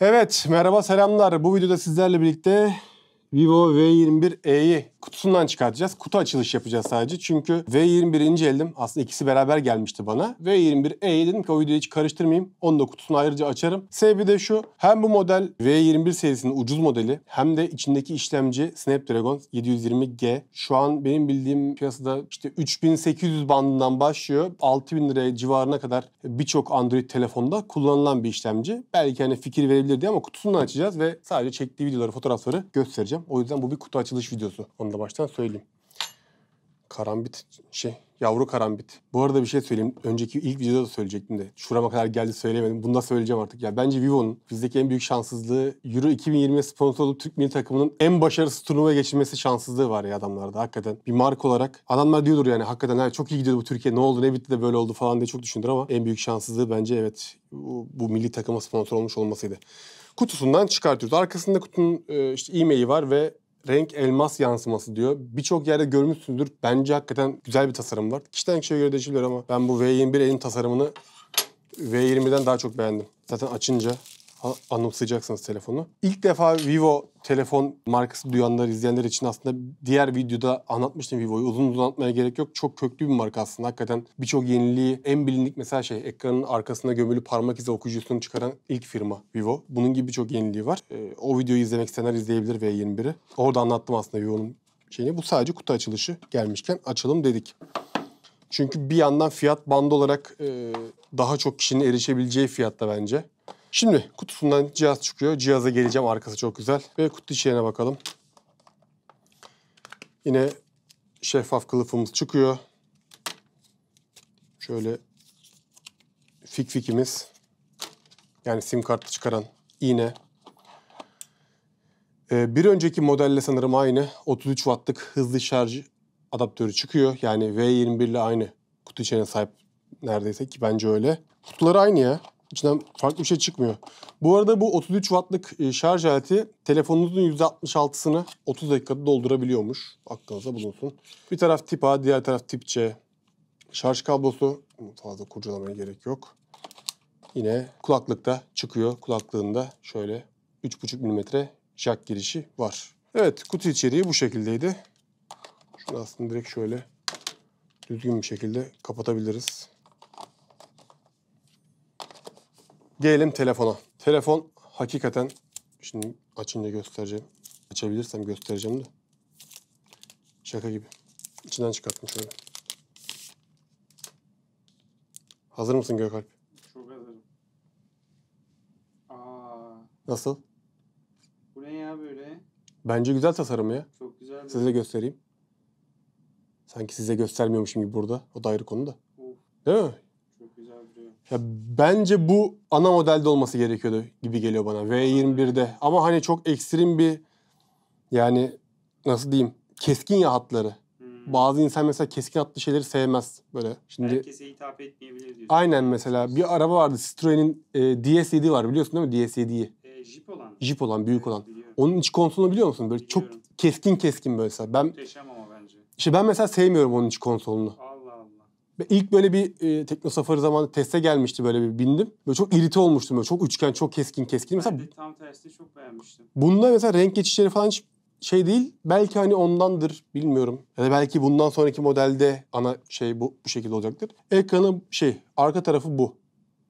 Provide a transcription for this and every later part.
Evet, merhaba selamlar. Bu videoda sizlerle birlikte Vivo V21e'yi kutusundan çıkartacağız. Kutu açılış yapacağız sadece. Çünkü V21 inceledim. Aslında ikisi beraber gelmişti bana. V21e dedim ki o videoyu hiç karıştırmayayım. Onu da kutusunu ayrıca açarım. Sebebi de şu. Hem bu model V21 serisinin ucuz modeli hem de içindeki işlemci Snapdragon 720G. Şu an benim bildiğim piyasada işte 3800 bandından başlıyor. 6000 liraya civarına kadar birçok Android telefonda kullanılan bir işlemci. Belki hani fikir verebilirdi ama kutusundan açacağız ve sadece çektiği videoları, fotoğrafları göstereceğim. O yüzden bu bir kutu açılış videosu. Onu da baştan söyleyeyim. Karambit şey yavru karambit. Bu arada bir şey söyleyeyim. Önceki ilk videoda da söyleyecektim de. Şurama kadar geldi söyleyemedim. Bunu da söyleyeceğim artık. Ya bence Vivo'nun bizdeki en büyük şanssızlığı Euro 2020 sponsor olup Türk milli takımının en başarısız turnuvaya geçilmesi şanssızlığı var ya adamlarda hakikaten. Bir mark olarak adamlar diyordur yani hakikaten ha, çok iyi gidiyordu bu Türkiye ne oldu ne bitti de böyle oldu falan diye çok düşündür ama en büyük şanssızlığı bence evet bu, bu milli takıma sponsor olmuş olmasıydı. Kutusundan çıkartıyoruz. Arkasında kutunun e, işte e-maili var ve renk elmas yansıması diyor. Birçok yerde görmüşsündür. Bence hakikaten güzel bir tasarım var. Kişiden kişiye göre değişebilir ama ben bu V21 elin tasarımını V20'den daha çok beğendim. Zaten açınca anımsayacaksınız telefonu. İlk defa Vivo telefon markası duyanlar, izleyenler için aslında diğer videoda anlatmıştım Vivo'yu. Uzun uzun anlatmaya gerek yok. Çok köklü bir marka aslında. Hakikaten birçok yeniliği en bilindik mesela şey ekranın arkasına gömülü parmak izi okuyucusunu çıkaran ilk firma Vivo. Bunun gibi birçok yeniliği var. Ee, o videoyu izlemek isteyenler izleyebilir V21'i. Orada anlattım aslında Vivo'nun şeyini. Bu sadece kutu açılışı gelmişken açalım dedik. Çünkü bir yandan fiyat bandı olarak e, daha çok kişinin erişebileceği fiyatta bence. Şimdi kutusundan cihaz çıkıyor. Cihaza geleceğim. Arkası çok güzel. Ve kutu içine bakalım. Yine şeffaf kılıfımız çıkıyor. Şöyle fik fikimiz. Yani sim kartı çıkaran iğne. Ee, bir önceki modelle sanırım aynı. 33 wattlık hızlı şarj adaptörü çıkıyor. Yani V21 ile aynı kutu içine sahip neredeyse ki bence öyle. Kutuları aynı ya. İçinden farklı bir şey çıkmıyor. Bu arada bu 33 wattlık e, şarj aleti telefonunuzun %66'sını 30 dakikada doldurabiliyormuş. Aklınıza bulunsun. Bir taraf tip A, diğer taraf tip C. Şarj kablosu fazla kurcalamaya gerek yok. Yine kulaklıkta çıkıyor. Kulaklığında şöyle 3,5 mm jack girişi var. Evet kutu içeriği bu şekildeydi. Şunu aslında direkt şöyle düzgün bir şekilde kapatabiliriz. Gelelim telefona. Telefon hakikaten şimdi açınca göstereceğim. Açabilirsem göstereceğim de. Şaka gibi. İçinden çıkarttım şöyle. Hazır mısın Gökalp? Çok hazırım. Aa. Nasıl? Bu ne ya böyle? Bence güzel tasarım ya. Çok güzel. Size göstereyim. Sanki size göstermiyormuşum gibi burada. O da ayrı konu da. Of. Değil mi? Ya bence bu ana modelde olması gerekiyordu gibi geliyor bana V21'de. Ama hani çok ekstrem bir yani nasıl diyeyim keskin ya hatları. Hmm. Bazı insan mesela keskin hatlı şeyleri sevmez böyle. Şimdi herkese hitap etmeyebilir diyorsun. Aynen mesela bir araba vardı Citroen'in e, DS7 var biliyorsun değil mi DS7'yi? E, Jeep olan. Jeep olan büyük evet, olan. Biliyorum. Onun iç konsolunu biliyor musun? Böyle Biliyorum. çok keskin keskin böyle mesela. Ben Muhteşem ama bence. İşte ben mesela sevmiyorum onun iç konsolunu. İlk böyle bir e, Tekno Safari zamanı teste gelmişti böyle bir bindim. Böyle çok irite olmuştum böyle çok üçgen çok keskin keskin. Mesela, ben de tam tersi çok beğenmiştim. Bunda mesela renk geçişleri falan hiç şey değil. Belki hani ondandır bilmiyorum. Ya da belki bundan sonraki modelde ana şey bu, bu şekilde olacaktır. Ekranı şey arka tarafı bu.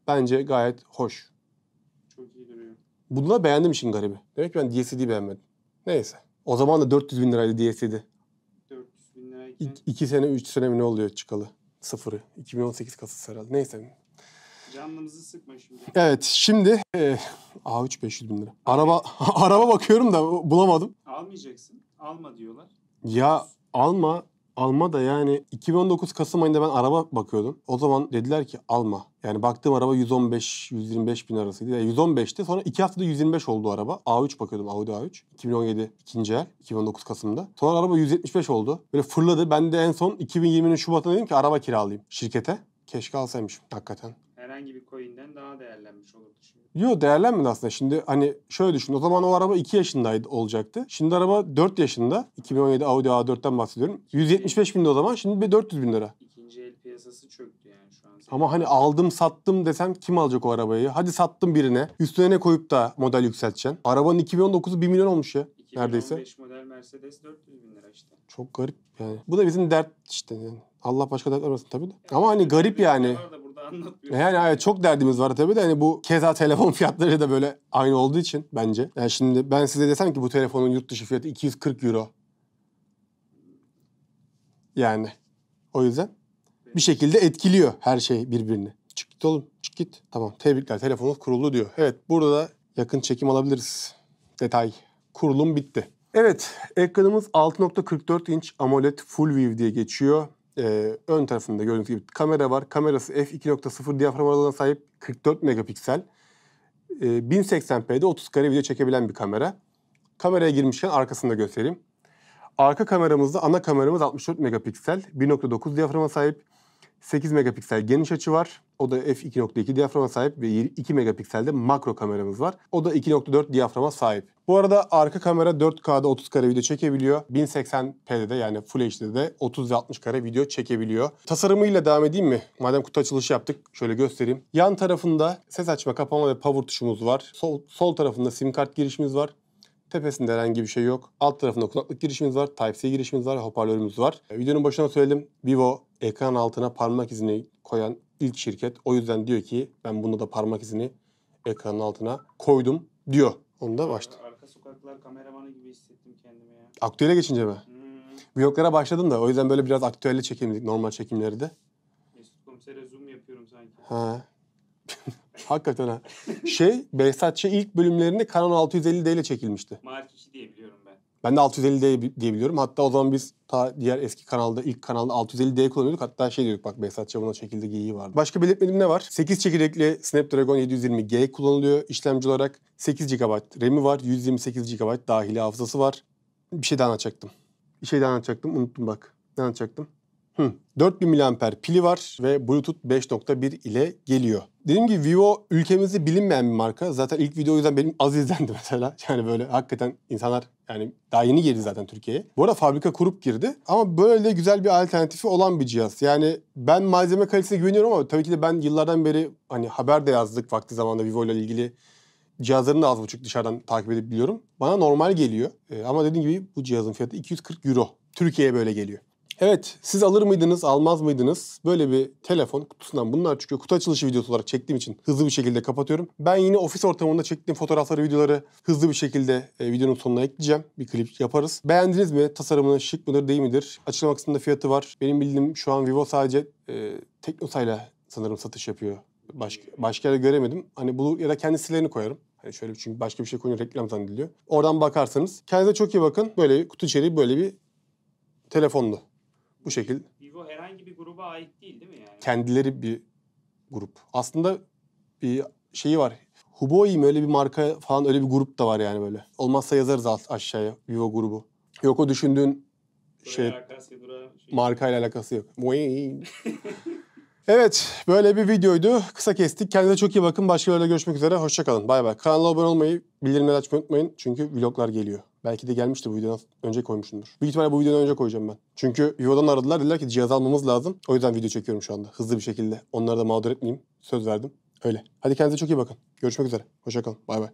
Bence gayet hoş. Çok iyi duruyor. Bunu da beğendim işin garibi. Demek ki ben DSD beğenmedim. Neyse. O zaman da 400 bin liraydı DSD. 400 bin lirayken... 2 sene 3 sene mi ne oluyor çıkalı? sıfırı. 2018 kasası herhalde. Neyse. Canımızı sıkma şimdi. Evet şimdi e, A3 500 bin lira. Araba araba bakıyorum da bulamadım. Almayacaksın. Alma diyorlar. Ya alma alma da yani 2019 Kasım ayında ben araba bakıyordum. O zaman dediler ki alma. Yani baktığım araba 115-125 bin arasıydı. Yani 115'ti. Sonra 2 haftada 125 oldu araba. A3 bakıyordum Audi A3. 2017 ikinci el. 2019 Kasım'da. Sonra araba 175 oldu. Böyle fırladı. Ben de en son 2020'nin Şubat'ta dedim ki araba kiralayayım şirkete. Keşke alsaymışım hakikaten herhangi bir coin'den daha değerlenmiş olurdu şimdi. Yo değerlenmedi aslında. Şimdi hani şöyle düşün. O zaman o araba 2 yaşındaydı olacaktı. Şimdi araba 4 yaşında. 2017 Audi A4'ten bahsediyorum. 175 bin o zaman. Şimdi 400 bin lira. İkinci el piyasası çöktü yani şu an. Ama hani aldım sattım desem kim alacak o arabayı? Hadi sattım birine. Üstüne ne koyup da model yükselteceksin? Arabanın 2019'u 1 milyon olmuş ya. 2015 neredeyse. 2015 model Mercedes 400 bin lira işte. Çok garip yani. Bu da bizim dert işte. Yani. Allah başka dert vermesin tabii de. Ama hani garip yani. Da anlatmıyor. Yani evet, çok derdimiz var tabii de hani bu keza telefon fiyatları da böyle aynı olduğu için bence. Yani şimdi ben size desem ki bu telefonun yurt dışı fiyatı 240 euro. Yani o yüzden bir şekilde etkiliyor her şey birbirini. Çık git oğlum çık git. Tamam tebrikler Telefonun kuruldu diyor. Evet burada da yakın çekim alabiliriz. Detay. Kurulum bitti. Evet ekranımız 6.44 inç AMOLED Full View diye geçiyor e, ön tarafında gördüğünüz gibi kamera var. Kamerası f2.0 diyafram aralığına sahip 44 megapiksel. E, 1080p'de 30 kare video çekebilen bir kamera. Kameraya girmişken arkasını da göstereyim. Arka kameramızda ana kameramız 64 megapiksel, 1.9 diyaframa sahip. 8 megapiksel geniş açı var. O da f2.2 diyaframa sahip ve 2 megapikselde makro kameramız var. O da 2.4 diyaframa sahip. Bu arada arka kamera 4K'da 30 kare video çekebiliyor. 1080p'de de yani Full HD'de de 30 ve 60 kare video çekebiliyor. Tasarımıyla devam edeyim mi? Madem kutu açılışı yaptık şöyle göstereyim. Yan tarafında ses açma, kapama ve power tuşumuz var. Sol, sol tarafında sim kart girişimiz var. Tepesinde herhangi bir şey yok. Alt tarafında kulaklık girişimiz var, Type-C girişimiz var, hoparlörümüz var. E, videonun başına söyledim. Vivo ekran altına parmak izini koyan ilk şirket. O yüzden diyor ki ben bunda da parmak izini ekranın altına koydum diyor. Onu da başta. Arka sokaklar kameramanı gibi hissettim kendimi ya. Aktüele geçince mi? Hmm. Vloglara başladım da o yüzden böyle biraz aktüelle çekimdik normal çekimleri de. Mesut komisere zoom yapıyorum sanki. Ha. Hakikaten ha. Şey, Behzatçı ilk bölümlerinde Canon 650D ile çekilmişti. Mark 2 diye biliyorum ben. Ben de 650D diye biliyorum. Hatta o zaman biz ta diğer eski kanalda, ilk kanalda 650D kullanıyorduk. Hatta şey diyorduk bak Behzat Çaban'a çekildi geyiği vardı. Başka belirtmediğim ne var? 8 çekirdekli Snapdragon 720G kullanılıyor işlemci olarak. 8 GB RAM'i var, 128 GB dahili hafızası var. Bir şey daha anlatacaktım. Bir şey daha anlatacaktım, unuttum bak. Ne anlatacaktım? Hı. 4000 mAh pili var ve Bluetooth 5.1 ile geliyor. Dediğim gibi Vivo ülkemizde bilinmeyen bir marka. Zaten ilk video o yüzden benim az izlendi mesela. Yani böyle hakikaten insanlar yani daha yeni girdi zaten Türkiye'ye. Bu arada fabrika kurup girdi. Ama böyle güzel bir alternatifi olan bir cihaz. Yani ben malzeme kalitesine güveniyorum ama tabii ki de ben yıllardan beri hani haber de yazdık vakti zamanında Vivo ile ilgili cihazlarını da az buçuk dışarıdan takip edip biliyorum. Bana normal geliyor. Ee, ama dediğim gibi bu cihazın fiyatı 240 euro. Türkiye'ye böyle geliyor. Evet, siz alır mıydınız, almaz mıydınız? Böyle bir telefon kutusundan bunlar çünkü Kutu açılışı videosu olarak çektiğim için hızlı bir şekilde kapatıyorum. Ben yine ofis ortamında çektiğim fotoğrafları, videoları hızlı bir şekilde e, videonun sonuna ekleyeceğim. Bir klip yaparız. Beğendiniz mi? Tasarımını şık mıdır, değil midir? Açıklama kısmında fiyatı var. Benim bildiğim şu an Vivo sadece e, Teknosa'yla sanırım satış yapıyor. Başka, başka yerde göremedim. Hani bu ya da kendi sitelerini koyarım. Hani şöyle çünkü başka bir şey koyunca reklam zannediliyor. Oradan bakarsanız. Kendinize çok iyi bakın. Böyle kutu içeriği böyle bir telefonlu. Bu şekilde. Vivo herhangi bir gruba ait değil değil mi yani? Kendileri bir grup. Aslında bir şeyi var. Huboy mi öyle bir marka falan öyle bir grup da var yani böyle. Olmazsa yazarız aşağıya Vivo grubu. Yok o düşündüğün Buraya şey, alakası, şey. markayla alakası yok. evet böyle bir videoydu. Kısa kestik. Kendinize çok iyi bakın. Başka görüşmek üzere. Hoşçakalın. Bay bay. Kanala abone olmayı, bildirimleri açmayı unutmayın. Çünkü vloglar geliyor. Belki de gelmiştir bu videodan önce koymuşumdur. Büyük ihtimalle bu videodan önce koyacağım ben. Çünkü Vivo'dan aradılar dediler ki cihaz almamız lazım. O yüzden video çekiyorum şu anda hızlı bir şekilde. Onları da mağdur etmeyeyim. Söz verdim. Öyle. Hadi kendinize çok iyi bakın. Görüşmek üzere. Hoşçakalın. Bay bay.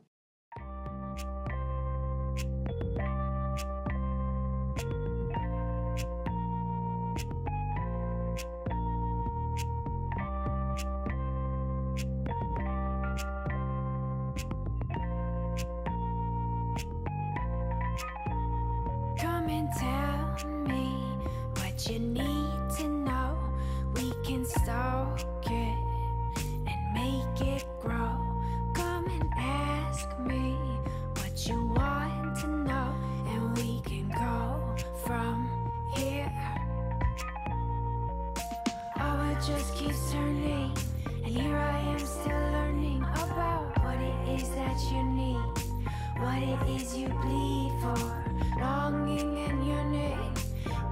just keeps turning And here I am still learning about what it is that you need What it is you bleed for Longing and yearning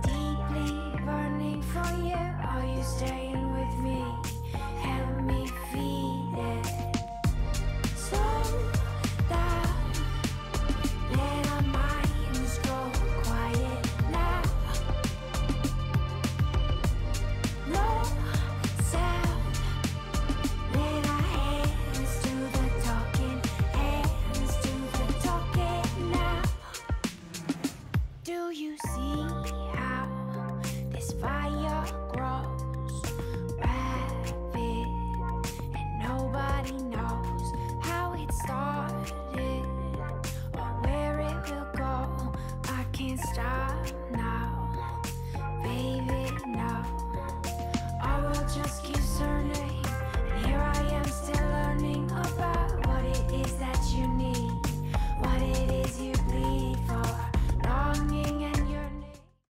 Deeply burning for you Are you staying with me?